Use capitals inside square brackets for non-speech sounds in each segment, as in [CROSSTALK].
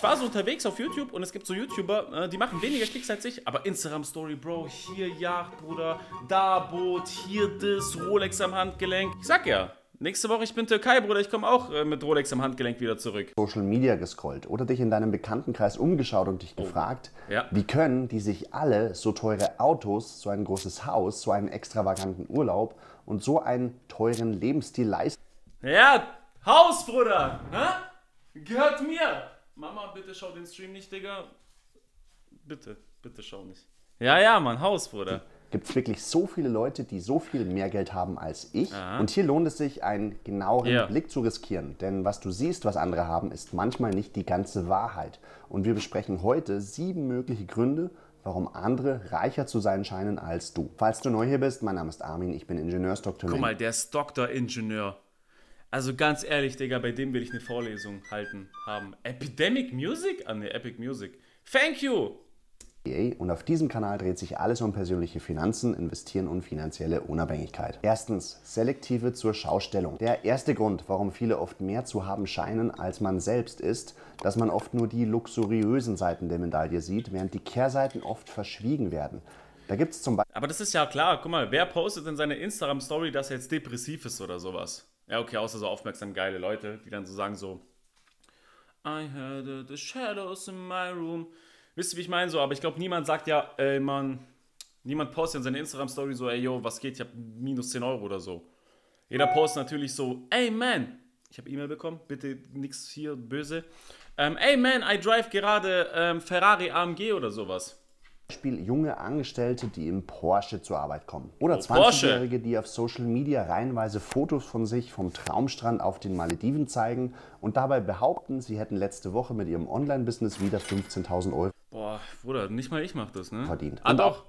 ich war so unterwegs auf YouTube und es gibt so YouTuber, äh, die machen weniger Klicks als ich, aber Instagram-Story, Bro, hier Yacht, Bruder, da Boot, hier das, Rolex am Handgelenk. Ich sag ja, Nächste Woche, ich bin Türkei, Bruder, ich komme auch äh, mit Rolex am Handgelenk wieder zurück. Social Media gescrollt oder dich in deinem Bekanntenkreis umgeschaut und dich oh. gefragt, ja. wie können die sich alle so teure Autos, so ein großes Haus, so einen extravaganten Urlaub und so einen teuren Lebensstil leisten? Ja, Haus, Bruder, ne? gehört mir. Mama, bitte schau den Stream nicht, Digga. Bitte, bitte schau nicht. Ja, ja, Mann, Haus, Bruder. Gibt es wirklich so viele Leute, die so viel mehr Geld haben als ich? Aha. Und hier lohnt es sich, einen genaueren yeah. Blick zu riskieren. Denn was du siehst, was andere haben, ist manchmal nicht die ganze Wahrheit. Und wir besprechen heute sieben mögliche Gründe, warum andere reicher zu sein scheinen als du. Falls du neu hier bist, mein Name ist Armin, ich bin Ingenieursdoktor. Guck mal, der ist Doktor-Ingenieur. Also ganz ehrlich, Digga, bei dem will ich eine Vorlesung halten haben. Epidemic Music? Ah, ne, Epic Music. Thank you! E und auf diesem Kanal dreht sich alles um persönliche Finanzen, Investieren und finanzielle Unabhängigkeit. Erstens, selektive zur Schaustellung. Der erste Grund, warum viele oft mehr zu haben scheinen, als man selbst ist, dass man oft nur die luxuriösen Seiten der Medaille sieht, während die Kehrseiten oft verschwiegen werden. Da gibt es zum Beispiel. Aber das ist ja klar, guck mal, wer postet in seiner Instagram-Story, dass er jetzt depressiv ist oder sowas? Ja, okay, außer so aufmerksam geile Leute, die dann so sagen so, I heard the shadows in my room. Wisst ihr, wie ich meine? So, aber ich glaube, niemand sagt ja, ey, Mann, niemand postet in seine Instagram-Story so, ey, yo, was geht? Ich habe minus 10 Euro oder so. Jeder postet natürlich so, ey, man, ich habe E-Mail bekommen, bitte nichts hier böse. Ähm, ey, man, I drive gerade ähm, Ferrari AMG oder sowas. Beispiel junge Angestellte, die im Porsche zur Arbeit kommen. Oder oh, 20-Jährige, die auf Social Media reihenweise Fotos von sich vom Traumstrand auf den Malediven zeigen und dabei behaupten, sie hätten letzte Woche mit ihrem Online-Business wieder 15.000 Euro. Boah, Bruder, nicht mal ich mach das, ne? Verdient. Ah, doch.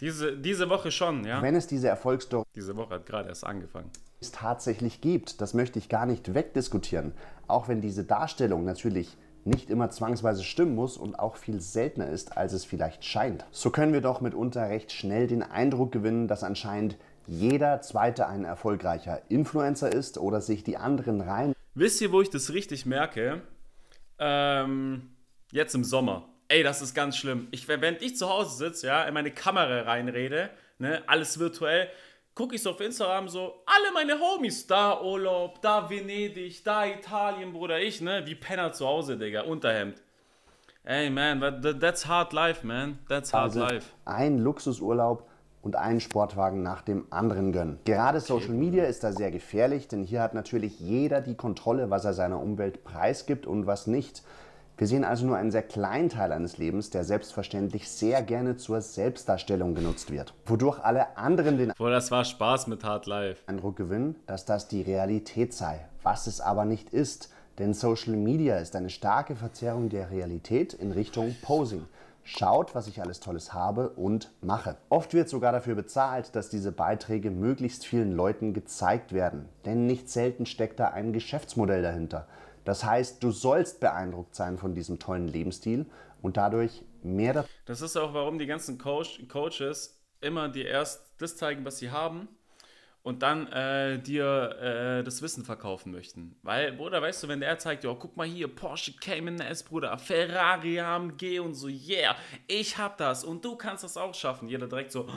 Diese, diese Woche schon, ja. Wenn es diese Erfolgsstory. Diese Woche hat gerade erst angefangen. Es tatsächlich gibt, das möchte ich gar nicht wegdiskutieren. Auch wenn diese Darstellung natürlich nicht immer zwangsweise stimmen muss und auch viel seltener ist, als es vielleicht scheint. So können wir doch mitunter recht schnell den Eindruck gewinnen, dass anscheinend jeder zweite ein erfolgreicher Influencer ist oder sich die anderen rein. Wisst ihr, wo ich das richtig merke? Ähm, jetzt im Sommer. Ey, das ist ganz schlimm. Ich, während ich zu Hause sitze, ja, in meine Kamera reinrede, ne, alles virtuell, gucke ich so auf Instagram so, alle meine Homies, da Urlaub, da Venedig, da Italien, Bruder, ich, ne, wie Penner zu Hause, Digga, Unterhemd. Ey, man, that's hard life, man, that's hard also life. Ein Luxusurlaub und einen Sportwagen nach dem anderen gönnen. Gerade Social Media ist da sehr gefährlich, denn hier hat natürlich jeder die Kontrolle, was er seiner Umwelt preisgibt und was nicht. Wir sehen also nur einen sehr kleinen Teil eines Lebens, der selbstverständlich sehr gerne zur Selbstdarstellung genutzt wird, wodurch alle anderen den Boah, das war Spaß mit Hard Life. Eindruck gewinnen, dass das die Realität sei, was es aber nicht ist. Denn Social Media ist eine starke Verzerrung der Realität in Richtung Posing. Schaut, was ich alles Tolles habe und mache. Oft wird sogar dafür bezahlt, dass diese Beiträge möglichst vielen Leuten gezeigt werden. Denn nicht selten steckt da ein Geschäftsmodell dahinter. Das heißt, du sollst beeindruckt sein von diesem tollen Lebensstil und dadurch mehr dazu. Das ist auch, warum die ganzen Coach, Coaches immer dir erst das zeigen, was sie haben und dann äh, dir äh, das Wissen verkaufen möchten. Weil, Bruder, weißt du, wenn der zeigt, ja, guck mal hier, Porsche Cayman S, Bruder, Ferrari AMG und so, yeah, ich hab das und du kannst das auch schaffen. Jeder direkt so, oh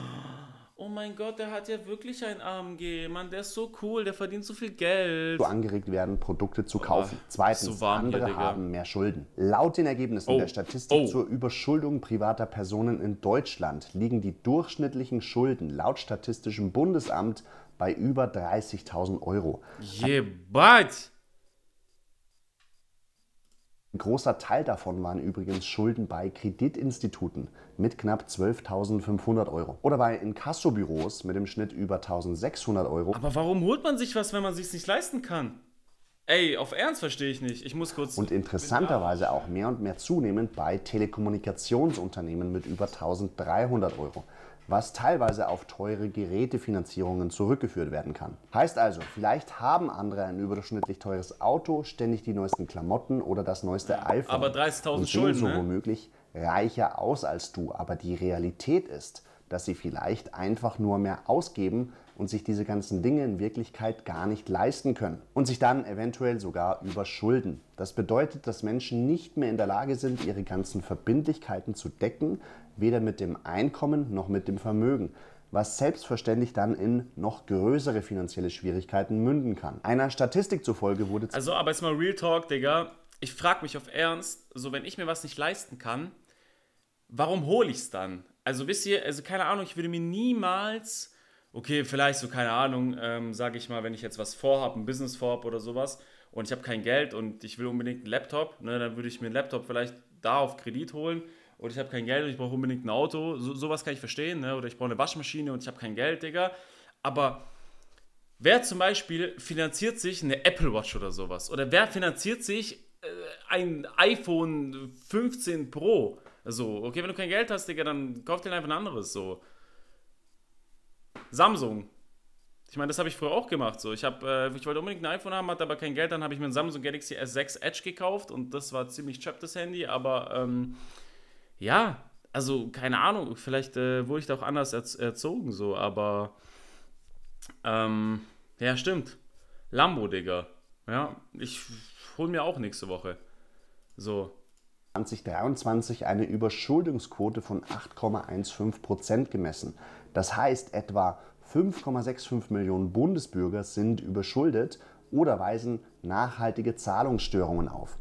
mein Gott, der hat ja wirklich ein AMG, Mann, der ist so cool, der verdient so viel Geld. So angeregt werden, Produkte zu oh, kaufen. Oh, Zweitens, so andere hier, haben mehr Schulden. Laut den Ergebnissen oh. der Statistik oh. zur Überschuldung privater Personen in Deutschland liegen die durchschnittlichen Schulden laut Statistischem Bundesamt bei über 30.000 Euro. Jebать! Ein großer Teil davon waren übrigens Schulden bei Kreditinstituten mit knapp 12.500 Euro oder bei Inkassobüros mit im Schnitt über 1.600 Euro. Aber warum holt man sich was, wenn man sich's nicht leisten kann? Ey, auf Ernst verstehe ich nicht. Ich muss kurz. Und interessanterweise auch mehr und mehr zunehmend bei Telekommunikationsunternehmen mit über 1300 Euro was teilweise auf teure Gerätefinanzierungen zurückgeführt werden kann. Heißt also, vielleicht haben andere ein überdurchschnittlich teures Auto, ständig die neuesten Klamotten oder das neueste iPhone. Aber 30.000 Schulden, so ne? womöglich reicher aus als du, aber die Realität ist, dass sie vielleicht einfach nur mehr ausgeben, und sich diese ganzen Dinge in Wirklichkeit gar nicht leisten können und sich dann eventuell sogar überschulden. Das bedeutet, dass Menschen nicht mehr in der Lage sind, ihre ganzen Verbindlichkeiten zu decken, weder mit dem Einkommen noch mit dem Vermögen was selbstverständlich dann in noch größere finanzielle Schwierigkeiten münden kann. Einer Statistik zufolge wurde... Also, aber jetzt mal Real Talk, Digga. Ich frage mich auf Ernst, so wenn ich mir was nicht leisten kann, warum hole ich es dann? Also wisst ihr, also keine Ahnung, ich würde mir niemals okay, vielleicht so, keine Ahnung, ähm, sage ich mal, wenn ich jetzt was vorhabe, ein Business vorhabe oder sowas und ich habe kein Geld und ich will unbedingt einen Laptop, ne, dann würde ich mir einen Laptop vielleicht da auf Kredit holen und ich habe kein Geld und ich brauche unbedingt ein Auto. So, sowas kann ich verstehen, ne? oder ich brauche eine Waschmaschine und ich habe kein Geld, Digga. Aber wer zum Beispiel finanziert sich eine Apple Watch oder sowas? Oder wer finanziert sich äh, ein iPhone 15 Pro? So, okay, wenn du kein Geld hast, Digga, dann kauf dir einfach ein anderes, so. Samsung. Ich meine, das habe ich früher auch gemacht. So. Ich, hab, äh, ich wollte unbedingt ein iPhone haben, hatte aber kein Geld. Dann habe ich mir ein Samsung Galaxy S6 Edge gekauft und das war ziemlich chap, Handy. Aber ähm, ja, also keine Ahnung, vielleicht äh, wurde ich da auch anders erz erzogen, so, aber ähm, ja, stimmt. Lambo, Digga. Ja, ich hole mir auch nächste Woche. So, 2023 eine Überschuldungsquote von 8,15 Prozent gemessen. Das heißt, etwa 5,65 Millionen Bundesbürger sind überschuldet oder weisen nachhaltige Zahlungsstörungen auf.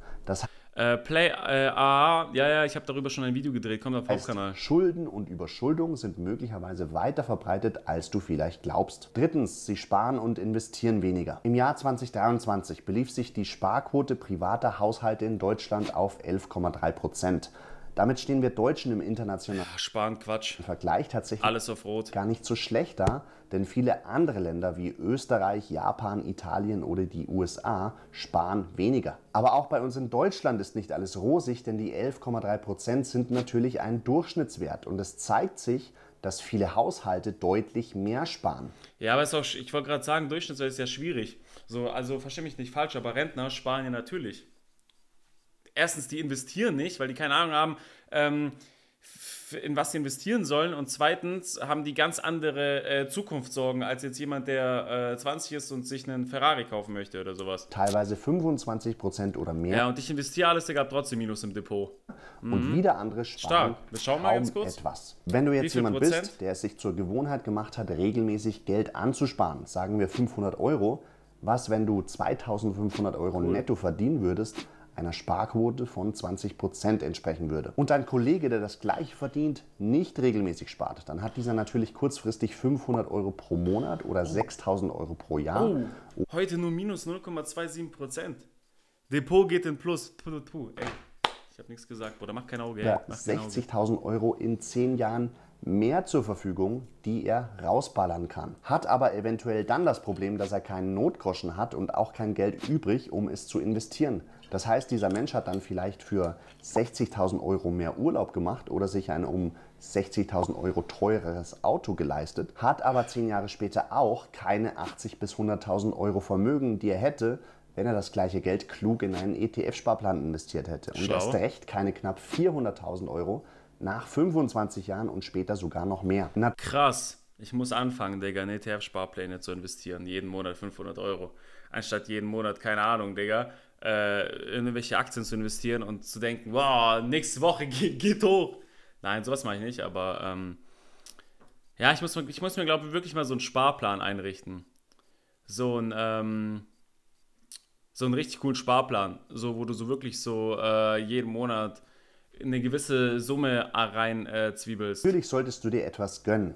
Äh, Play, äh, ah, ja, ja, ich habe darüber schon ein Video gedreht, kommt auf Hauptkanal. Schulden und Überschuldung sind möglicherweise weiter verbreitet, als du vielleicht glaubst. Drittens, sie sparen und investieren weniger. Im Jahr 2023 belief sich die Sparquote privater Haushalte in Deutschland auf 11,3 Prozent. Damit stehen wir Deutschen im internationalen Ach, Sparen Quatsch. Vergleich tatsächlich Alles auf Rot. gar nicht so schlecht da, denn viele andere Länder wie Österreich, Japan, Italien oder die USA sparen weniger. Aber auch bei uns in Deutschland ist nicht alles rosig, denn die 11,3 Prozent sind natürlich ein Durchschnittswert und es zeigt sich, dass viele Haushalte deutlich mehr sparen. Ja, aber ist auch, ich wollte gerade sagen, Durchschnittswert ist ja schwierig. So, also verstehe mich nicht falsch, aber Rentner sparen ja natürlich erstens, die investieren nicht, weil die keine Ahnung haben, ähm, in was sie investieren sollen. Und zweitens haben die ganz andere äh, Zukunftssorgen als jetzt jemand, der äh, 20 ist und sich einen Ferrari kaufen möchte oder sowas. Teilweise 25 Prozent oder mehr. Ja, und ich investiere alles, der gab trotzdem Minus im Depot. Mhm. Und wieder andere sparen Stark. Wir schauen mal ganz kurz. etwas. Wenn du jetzt jemand Prozent? bist, der es sich zur Gewohnheit gemacht hat, regelmäßig Geld anzusparen, sagen wir 500 Euro, was, wenn du 2500 Euro cool. netto verdienen würdest, einer Sparquote von 20% entsprechen würde. Und ein Kollege, der das gleiche verdient, nicht regelmäßig spart, dann hat dieser natürlich kurzfristig 500 Euro pro Monat oder 6000 Euro pro Jahr. Oh, heute nur minus 0,27%. Depot geht in Plus. Puh, puh, ey. Ich habe nichts gesagt, Bruder. Mach kein Auge. Ja, 60.000 Euro in 10 Jahren mehr zur Verfügung, die er rausballern kann. Hat aber eventuell dann das Problem, dass er keinen Notgroschen hat und auch kein Geld übrig, um es zu investieren. Das heißt, dieser Mensch hat dann vielleicht für 60.000 Euro mehr Urlaub gemacht oder sich ein um 60.000 Euro teureres Auto geleistet, hat aber zehn Jahre später auch keine 80 bis 100.000 Euro Vermögen, die er hätte, wenn er das gleiche Geld klug in einen ETF-Sparplan investiert hätte. Und Schlau. erst recht keine knapp 400.000 Euro, nach 25 Jahren und später sogar noch mehr. Na Krass. Ich muss anfangen, Digga, in ETF-Sparpläne zu investieren. Jeden Monat 500 Euro. Anstatt jeden Monat, keine Ahnung, Digga, äh, in irgendwelche Aktien zu investieren und zu denken, wow, nächste Woche [LAUGHS] geht, geht hoch. Nein, sowas mache ich nicht, aber ähm, ja, ich muss, ich muss mir, glaube ich, wirklich mal so einen Sparplan einrichten. So ein, ähm, so einen richtig coolen Sparplan. So, wo du so wirklich so äh, jeden Monat eine gewisse Summe rein äh, zwiebelst. Natürlich solltest du dir etwas gönnen.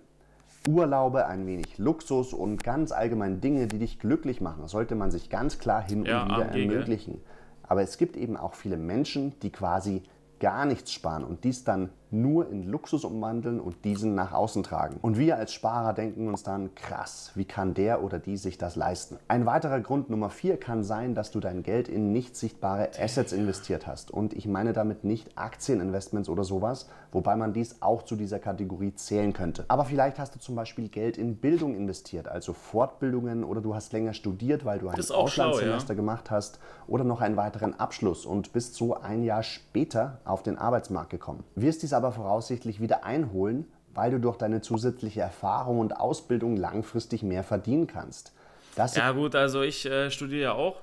Urlaube, ein wenig Luxus und ganz allgemein Dinge, die dich glücklich machen, sollte man sich ganz klar hin ja, und wieder AMG, ermöglichen. Aber es gibt eben auch viele Menschen, die quasi gar nichts sparen und dies dann nur in Luxus umwandeln und diesen nach außen tragen. Und wir als Sparer denken uns dann, krass, wie kann der oder die sich das leisten? Ein weiterer Grund Nummer vier kann sein, dass du dein Geld in nicht sichtbare Assets investiert hast. Und ich meine damit nicht Aktieninvestments oder sowas, wobei man dies auch zu dieser Kategorie zählen könnte. Aber vielleicht hast du zum Beispiel Geld in Bildung investiert, also Fortbildungen oder du hast länger studiert, weil du ein Auslandssemester schlau, ja. gemacht hast oder noch einen weiteren Abschluss und bist so ein Jahr später auf den Arbeitsmarkt gekommen. Wirst dies aber aber voraussichtlich wieder einholen, weil du durch deine zusätzliche Erfahrung und Ausbildung langfristig mehr verdienen kannst. Das ja gut, also ich äh, studiere auch.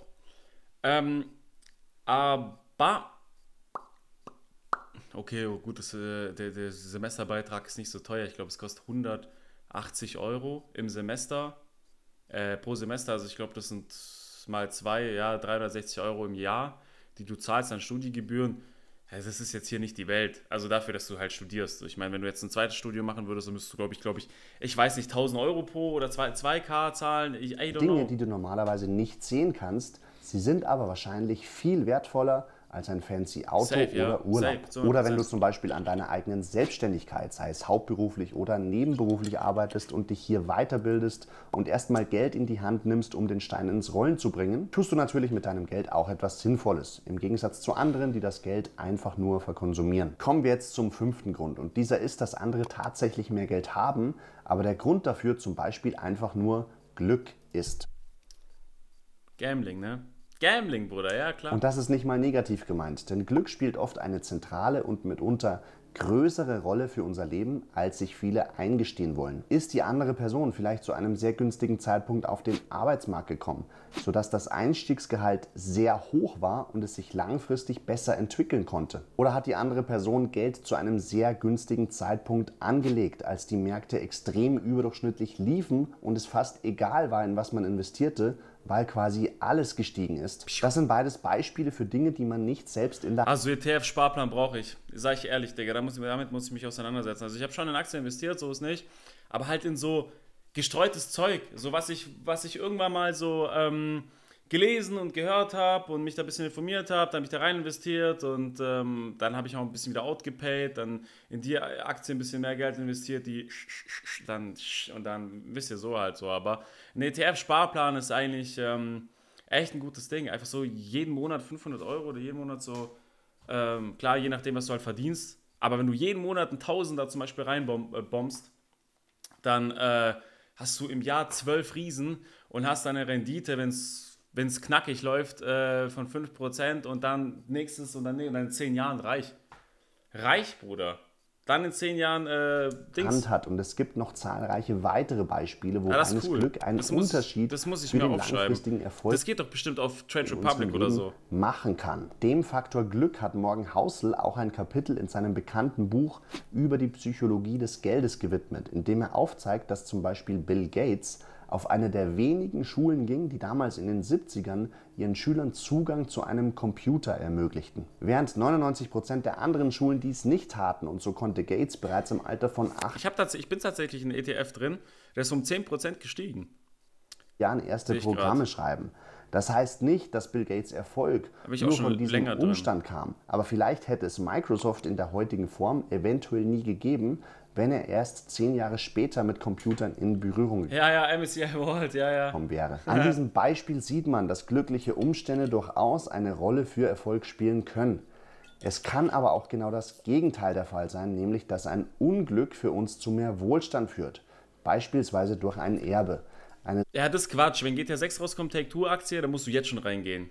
Ähm, aber okay, oh, gut, das, äh, der, der, Semesterbeitrag ist nicht so teuer. Ich glaube, es kostet 180 Euro im Semester, äh, pro Semester. Also ich glaube, das sind mal zwei, ja, 360 Euro im Jahr, die du zahlst an Studiengebühren also das ist jetzt hier nicht die Welt. Also dafür, dass du halt studierst. Ich meine, wenn du jetzt ein zweites Studium machen würdest, dann müsstest du, glaube ich, glaube ich, ich weiß nicht, 1000 Euro pro oder 2, 2K zahlen. Ich, Dinge, know. die du normalerweise nicht sehen kannst, sie sind aber wahrscheinlich viel wertvoller, als ein fancy Auto Safe, oder ja. Urlaub. Safe, oder wenn du zum Beispiel an deiner eigenen Selbstständigkeit, sei es hauptberuflich oder nebenberuflich arbeitest und dich hier weiterbildest und erstmal Geld in die Hand nimmst, um den Stein ins Rollen zu bringen, tust du natürlich mit deinem Geld auch etwas Sinnvolles. Im Gegensatz zu anderen, die das Geld einfach nur verkonsumieren. Kommen wir jetzt zum fünften Grund und dieser ist, dass andere tatsächlich mehr Geld haben, aber der Grund dafür zum Beispiel einfach nur Glück ist. Gambling, ne? Gambling, Bruder, ja klar. Und das ist nicht mal negativ gemeint, denn Glück spielt oft eine zentrale und mitunter größere Rolle für unser Leben, als sich viele eingestehen wollen. Ist die andere Person vielleicht zu einem sehr günstigen Zeitpunkt auf den Arbeitsmarkt gekommen, sodass das Einstiegsgehalt sehr hoch war und es sich langfristig besser entwickeln konnte? Oder hat die andere Person Geld zu einem sehr günstigen Zeitpunkt angelegt, als die Märkte extrem überdurchschnittlich liefen und es fast egal war, in was man investierte, weil quasi alles gestiegen ist. Das sind beides Beispiele für Dinge, die man nicht selbst in der Also ETF-Sparplan brauche ich, sage ich ehrlich, Digga, damit muss ich, mich auseinandersetzen. Also ich habe schon in Aktien investiert, so ist nicht, aber halt in so gestreutes Zeug, so was ich, was ich irgendwann mal so... Ähm, gelesen und gehört habe und mich da ein bisschen informiert habe, dann habe ich da rein investiert und ähm, dann habe ich auch ein bisschen wieder outgepaid, dann in die Aktien ein bisschen mehr Geld investiert, die dann und dann wisst ihr so halt so. Aber ein ETF-Sparplan ist eigentlich ähm, echt ein gutes Ding. Einfach so jeden Monat 500 Euro oder jeden Monat so, ähm, klar, je nachdem, was du halt verdienst. Aber wenn du jeden Monat einen Tausender zum Beispiel reinbombst, äh, dann äh, hast du im Jahr zwölf Riesen und hast deine Rendite, wenn es wenn es knackig läuft, äh, von 5% und dann nächstes und dann, und dann in 10 Jahren reich. Reich, Bruder. Dann in 10 Jahren äh, Dings. Hand hat. Und es gibt noch zahlreiche weitere Beispiele, wo ja, eines cool. Glück einen das Unterschied muss, das muss für den langfristigen Erfolg Das geht doch bestimmt auf Trade Republic oder so. machen kann. Dem Faktor Glück hat Morgan Housel auch ein Kapitel in seinem bekannten Buch über die Psychologie des Geldes gewidmet, in dem er aufzeigt, dass zum Beispiel Bill Gates auf eine der wenigen Schulen ging, die damals in den 70ern ihren Schülern Zugang zu einem Computer ermöglichten. Während 99% der anderen Schulen dies nicht taten und so konnte Gates bereits im Alter von 8 ich, ich bin tatsächlich in ETF drin, der ist um 10% gestiegen. Jahren erste Programme grad. schreiben. Das heißt nicht, dass Bill Gates Erfolg nur von diesem Umstand drin. kam. Aber vielleicht hätte es Microsoft in der heutigen Form eventuell nie gegeben, wenn er erst zehn Jahre später mit Computern in Berührung ja, ja, MSCI World, ja, ja. gekommen wäre. [LAUGHS] An ja. diesem Beispiel sieht man, dass glückliche Umstände durchaus eine Rolle für Erfolg spielen können. Es kann aber auch genau das Gegenteil der Fall sein, nämlich dass ein Unglück für uns zu mehr Wohlstand führt, beispielsweise durch ein Erbe. Eine ja, das ist Quatsch. Wenn GTA 6 rauskommt, Take-Two-Aktie, dann musst du jetzt schon reingehen.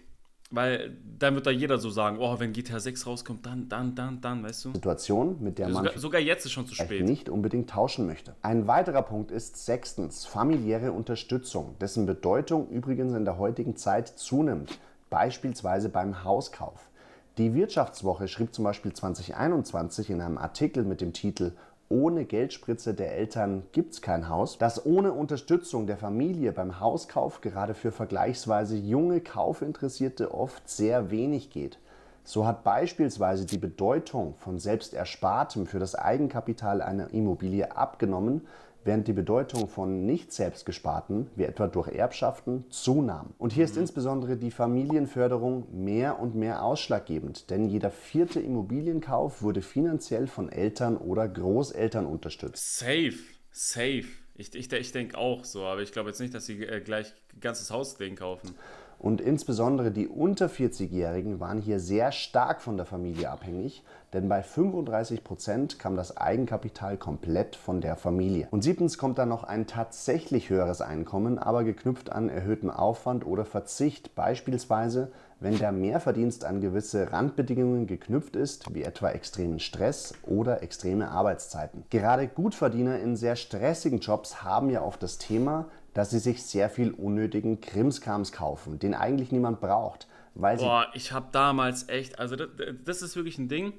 Weil dann wird da jeder so sagen, oh, wenn GTA 6 rauskommt, dann, dann, dann, dann, weißt du? Situation, mit der man sogar, sogar jetzt ist schon zu spät. nicht unbedingt tauschen möchte. Ein weiterer Punkt ist sechstens familiäre Unterstützung, dessen Bedeutung übrigens in der heutigen Zeit zunimmt, beispielsweise beim Hauskauf. Die Wirtschaftswoche schrieb zum Beispiel 2021 in einem Artikel mit dem Titel ohne Geldspritze der Eltern gibt es kein Haus, dass ohne Unterstützung der Familie beim Hauskauf gerade für vergleichsweise junge Kaufinteressierte oft sehr wenig geht. So hat beispielsweise die Bedeutung von Selbsterspartem für das Eigenkapital einer Immobilie abgenommen, während die Bedeutung von nicht selbstgespartem wie etwa durch Erbschaften, zunahm. Und hier ist mhm. insbesondere die Familienförderung mehr und mehr ausschlaggebend, denn jeder vierte Immobilienkauf wurde finanziell von Eltern oder Großeltern unterstützt. Safe, safe. Ich, ich, ich denke auch so, aber ich glaube jetzt nicht, dass sie äh, gleich ganzes Hausding kaufen. Und insbesondere die unter 40-Jährigen waren hier sehr stark von der Familie abhängig, denn bei 35 Prozent kam das Eigenkapital komplett von der Familie. Und siebtens kommt dann noch ein tatsächlich höheres Einkommen, aber geknüpft an erhöhten Aufwand oder Verzicht, beispielsweise wenn der Mehrverdienst an gewisse Randbedingungen geknüpft ist, wie etwa extremen Stress oder extreme Arbeitszeiten. Gerade Gutverdiener in sehr stressigen Jobs haben ja oft das Thema, dass sie sich sehr viel unnötigen Krimskrams kaufen, den eigentlich niemand braucht. Weil Boah, ich habe damals echt, also das, das ist wirklich ein Ding,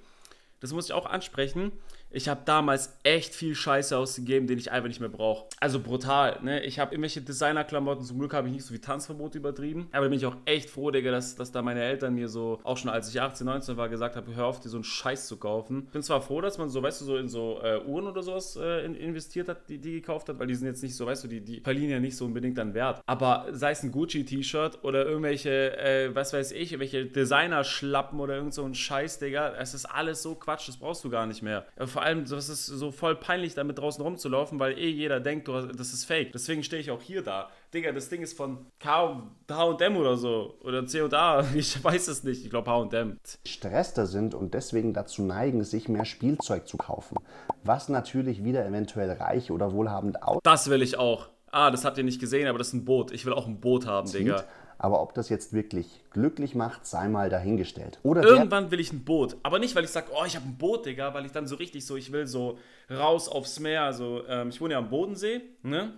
das muss ich auch ansprechen ich habe damals echt viel Scheiße ausgegeben, den ich einfach nicht mehr brauche. Also brutal, ne? Ich habe irgendwelche Designerklamotten, zum Glück habe ich nicht so wie Tanzverbot übertrieben. Aber da bin ich auch echt froh, Digga, dass, dass da meine Eltern mir so, auch schon als ich 18, 19 war, gesagt haben, hör auf, dir so einen Scheiß zu kaufen. Bin zwar froh, dass man so, weißt du, so in so äh, Uhren oder sowas äh, in, investiert hat, die, die gekauft hat, weil die sind jetzt nicht so, weißt du, die, die verlieren ja nicht so unbedingt an Wert. Aber sei es ein Gucci-T-Shirt oder irgendwelche, äh, was weiß ich, irgendwelche Designer-Schlappen oder irgend so ein Scheiß, Digga, es ist alles so Quatsch, das brauchst du gar nicht mehr. Äh, vor vor allem, das ist so voll peinlich, damit draußen rumzulaufen, weil eh jeder denkt, du, das ist fake. Deswegen stehe ich auch hier da. Digga, das Ding ist von H&M oder so. Oder C&A. [LAUGHS] Ich weiß es nicht. Ich glaube H&M. Stresster sind und deswegen dazu neigen, sich mehr Spielzeug zu kaufen. Was natürlich wieder eventuell reich oder wohlhabend aus... Das will ich auch. Ah, das habt ihr nicht gesehen, aber das ist ein Boot. Ich will auch ein Boot haben, Digga. Aber ob das jetzt wirklich glücklich macht, sei mal dahingestellt. Oder Irgendwann will ich ein Boot. Aber nicht, weil ich sage, oh, ich habe ein Boot, Digga, weil ich dann so richtig so, ich will so raus aufs Meer. Also, ähm, ich wohne ja am Bodensee, ne?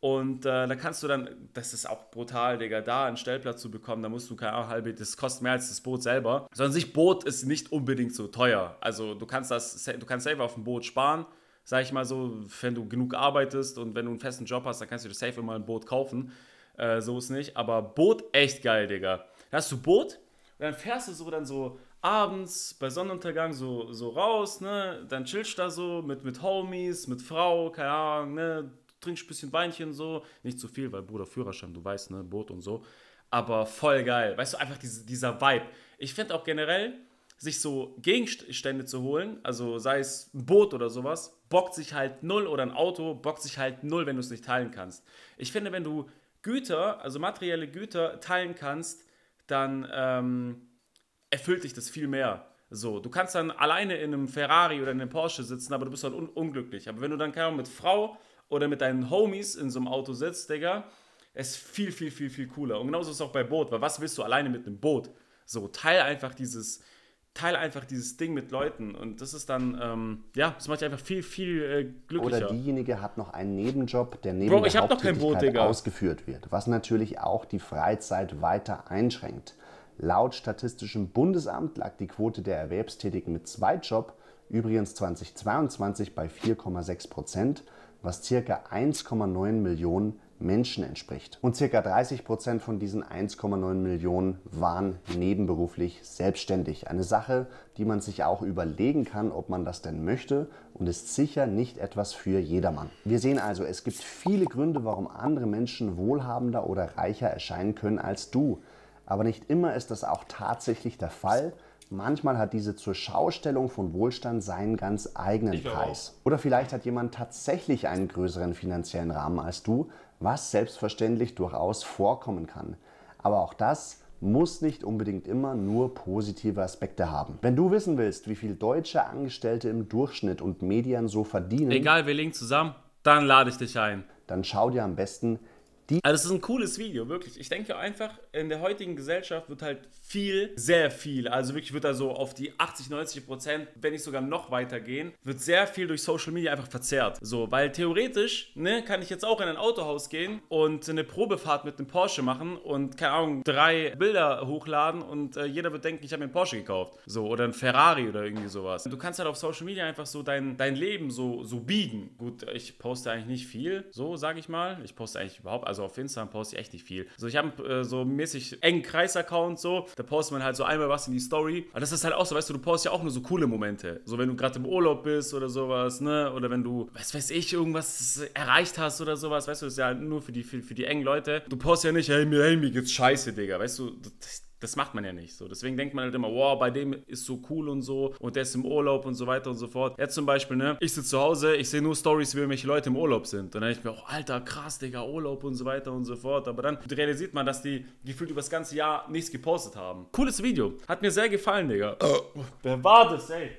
Und äh, da kannst du dann, das ist auch brutal, Digga, da einen Stellplatz zu bekommen, da musst du keine Ahnung, halbe, das kostet mehr als das Boot selber. Sondern sich Boot ist nicht unbedingt so teuer. Also du kannst das, du kannst selber auf dem Boot sparen, sag ich mal so, wenn du genug arbeitest und wenn du einen festen Job hast, dann kannst du dir safe immer ein Boot kaufen. Äh, so ist nicht. Aber Boot echt geil, Digga. Da hast du Boot und dann fährst du so dann so abends bei Sonnenuntergang so, so raus, ne? Dann chillst du da so mit, mit Homies, mit Frau, keine Ahnung, ne? Trinkst ein bisschen Weinchen so. Nicht zu viel, weil Bruder Führerschein, du weißt, ne? Boot und so. Aber voll geil. Weißt du, einfach diese, dieser Vibe. Ich finde auch generell, sich so Gegenstände zu holen, also sei es ein Boot oder sowas, bockt sich halt null oder ein Auto, bockt sich halt null, wenn du es nicht teilen kannst. Ich finde, wenn du Güter, also materielle Güter teilen kannst, dann ähm, erfüllt dich das viel mehr. So, du kannst dann alleine in einem Ferrari oder in einem Porsche sitzen, aber du bist dann un unglücklich. Aber wenn du dann keine mit Frau oder mit deinen Homies in so einem Auto sitzt, Digga, ist viel, viel, viel, viel cooler. Und genauso ist es auch bei Boot, weil was willst du alleine mit einem Boot? So, teil einfach dieses, teile einfach dieses Ding mit Leuten und das ist dann, ähm, ja, das macht dich einfach viel, viel äh, glücklicher. Oder diejenige hat noch einen Nebenjob, der neben Bro, der Haupttätigkeit ausgeführt wird, was natürlich auch die Freizeit weiter einschränkt. Laut Statistischem Bundesamt lag die Quote der Erwerbstätigen mit Zweitjob übrigens 2022 bei 4,6 Prozent, was circa 1,9 Millionen Menschen entspricht. Und circa 30 Prozent von diesen 1,9 Millionen waren nebenberuflich selbstständig. Eine Sache, die man sich auch überlegen kann, ob man das denn möchte und ist sicher nicht etwas für jedermann. Wir sehen also, es gibt viele Gründe, warum andere Menschen wohlhabender oder reicher erscheinen können als du. Aber nicht immer ist das auch tatsächlich der Fall. Manchmal hat diese zur Schaustellung von Wohlstand seinen ganz eigenen Preis. Oder vielleicht hat jemand tatsächlich einen größeren finanziellen Rahmen als du, was selbstverständlich durchaus vorkommen kann. Aber auch das muss nicht unbedingt immer nur positive Aspekte haben. Wenn du wissen willst, wie viel deutsche Angestellte im Durchschnitt und Medien so verdienen, egal, wir legen zusammen, dann lade ich dich ein. Dann schau dir am besten die also es ist ein cooles Video, wirklich. Ich denke einfach, in der heutigen Gesellschaft wird halt viel, sehr viel, also wirklich wird da so auf die 80, 90 Prozent, wenn nicht sogar noch weiter gehen, wird sehr viel durch Social Media einfach verzerrt. So, weil theoretisch, ne, kann ich jetzt auch in ein Autohaus gehen und eine Probefahrt mit einem Porsche machen und, keine Ahnung, drei Bilder hochladen und äh, jeder wird denken, ich habe mir einen Porsche gekauft. So, oder ein Ferrari oder irgendwie sowas. Du kannst halt auf Social Media einfach so dein, dein Leben so, so biegen. Gut, ich poste eigentlich nicht viel, so sage ich mal. Ich poste eigentlich überhaupt, also also auf Instagram poste ich echt nicht viel. also ich habe äh, so mäßig engen Kreis-Account so, da postet man halt so einmal was in die Story. Aber das ist halt auch so, weißt du, du postest ja auch nur so coole Momente. So, wenn du gerade im Urlaub bist oder sowas, ne? Oder wenn du, was weiß ich, irgendwas erreicht hast oder sowas, weißt du, das ist ja nur für die, für, für die engen Leute. Du postest ja nicht, hey, mir, hey, mir geht's scheiße, Digga, weißt du, das, das macht man ja nicht so. Deswegen denkt man halt immer, wow, bei dem ist so cool und so und der ist im Urlaub und so weiter und so fort. Jetzt zum Beispiel, ne, ich sitze zu Hause, ich sehe nur Stories, wie irgendwelche Leute im Urlaub sind. Und dann denke ich mir, auch, oh, alter, krass, Digga, Urlaub und so weiter und so fort. Aber dann realisiert man, dass die gefühlt über das ganze Jahr nichts gepostet haben. Cooles Video. Hat mir sehr gefallen, Digga. Äh. Wer war das, ey?